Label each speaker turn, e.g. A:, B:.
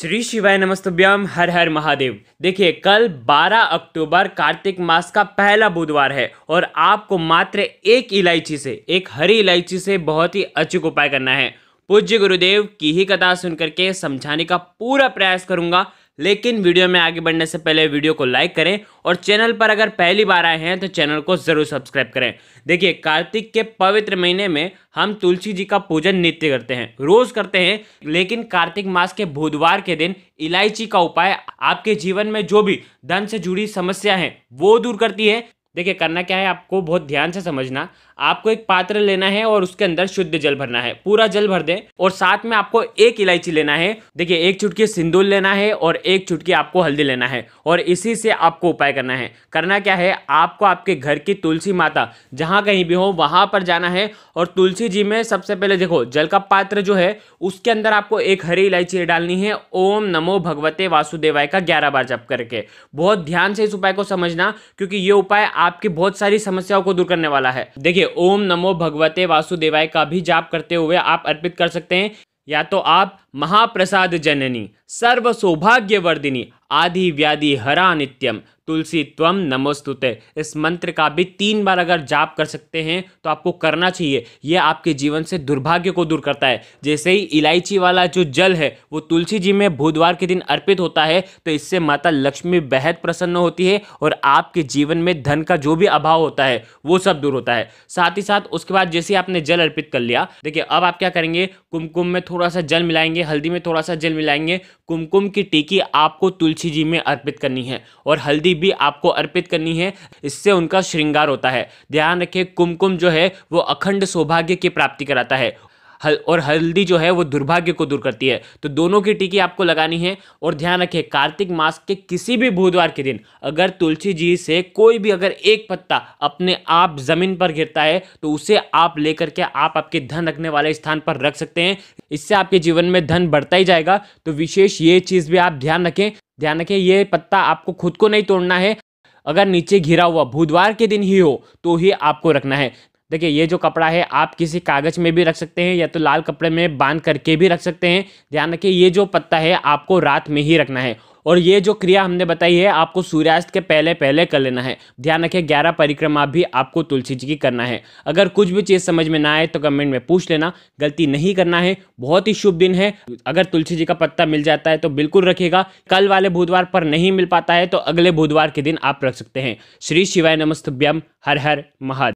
A: श्री शिवाय नमस्तभ्यम हर हर महादेव देखिए कल 12 अक्टूबर कार्तिक मास का पहला बुधवार है और आपको मात्र एक इलायची से एक हरी इलायची से बहुत ही अचूक उपाय करना है पूज्य गुरुदेव की ही कथा सुनकर के समझाने का पूरा प्रयास करूंगा लेकिन वीडियो में आगे बढ़ने से पहले वीडियो को लाइक करें और चैनल पर अगर पहली बार आए हैं तो चैनल को ज़रूर सब्सक्राइब करें देखिए कार्तिक के पवित्र महीने में हम तुलसी जी का पूजन नित्य करते हैं रोज़ करते हैं लेकिन कार्तिक मास के बुधवार के दिन इलायची का उपाय आपके जीवन में जो भी धन से जुड़ी समस्या है वो दूर करती है देखिए करना क्या है आपको बहुत ध्यान से समझना आपको एक पात्र लेना है और उसके अंदर शुद्ध जल भरना है पूरा जल भर दें और साथ में आपको एक इलायची लेना है देखिए एक चुटकी सिंदूर लेना है और एक चुटकी आपको हल्दी लेना है और इसी से आपको उपाय करना है करना क्या है आपको आपके घर की तुलसी माता जहाँ कहीं भी हो वहाँ पर जाना है और तुलसी जी में सबसे पहले देखो जल का पात्र जो है उसके अंदर आपको एक हरी इलायची डालनी है ओम नमो भगवते वासुदेवाय का ग्यारह बार जप करके बहुत ध्यान से इस उपाय को समझना क्योंकि ये उपाय आपकी बहुत सारी समस्याओं को दूर करने वाला है देखिए ओम नमो भगवते वासुदेवाय का भी जाप करते हुए आप अर्पित कर सकते हैं या तो आप महाप्रसाद जननी सर्व सौभाग्य वर्दिनी आदि व्याधि हरा नित्यम तुलसी त्वम नमोस्तुते इस मंत्र का भी तीन बार अगर जाप कर सकते हैं तो आपको करना चाहिए यह आपके जीवन से दुर्भाग्य को दूर करता है जैसे ही इलायची वाला जो जल है वो तुलसी जी में बुधवार के दिन अर्पित होता है तो इससे माता लक्ष्मी बेहद प्रसन्न होती है और आपके जीवन में धन का जो भी अभाव होता है वो सब दूर होता है साथ ही साथ उसके बाद जैसे आपने जल अर्पित कर लिया देखिए अब आप क्या करेंगे कुमकुम में थोड़ा सा जल मिलाएंगे हल्दी में थोड़ा सा जल मिलाएंगे कुमकुम की टीकी आपको तुलसी जी में अर्पित करनी है और हल्दी हल्दी भी आपको अर्पित करनी है इससे उनका श्रृंगार होता है ध्यान रखें कुमकुम जो है वो अखंड सौभाग्य की प्राप्ति कराता है हल और हल्दी जो है वो दुर्भाग्य को दूर करती है तो दोनों की टीकी आपको लगानी है और ध्यान रखिए कार्तिक मास के किसी भी बुधवार के दिन अगर तुलसी जी से कोई भी अगर एक पत्ता अपने आप ज़मीन पर गिरता है तो उसे आप लेकर के आप आपके धन रखने वाले स्थान पर रख सकते हैं इससे आपके जीवन में धन बढ़ता ही जाएगा तो विशेष ये चीज़ भी आप ध्यान रखें ध्यान रखिए ये पत्ता आपको खुद को नहीं तोड़ना है अगर नीचे घिरा हुआ बुधवार के दिन ही हो तो ही आपको रखना है देखिए ये जो कपड़ा है आप किसी कागज़ में भी रख सकते हैं या तो लाल कपड़े में बांध करके भी रख सकते हैं ध्यान रखिए ये जो पत्ता है आपको रात में ही रखना है और ये जो क्रिया हमने बताई है आपको सूर्यास्त के पहले पहले कर लेना है ध्यान रखें ग्यारह परिक्रमा भी आपको तुलसी जी की करना है अगर कुछ भी चीज़ समझ में ना आए तो कमेंट में पूछ लेना गलती नहीं करना है बहुत ही शुभ दिन है अगर तुलसी जी का पत्ता मिल जाता है तो बिल्कुल रखेगा कल वाले बुधवार पर नहीं मिल पाता है तो अगले बुधवार के दिन आप रख सकते हैं श्री शिवाय नमस्त हर हर महादेव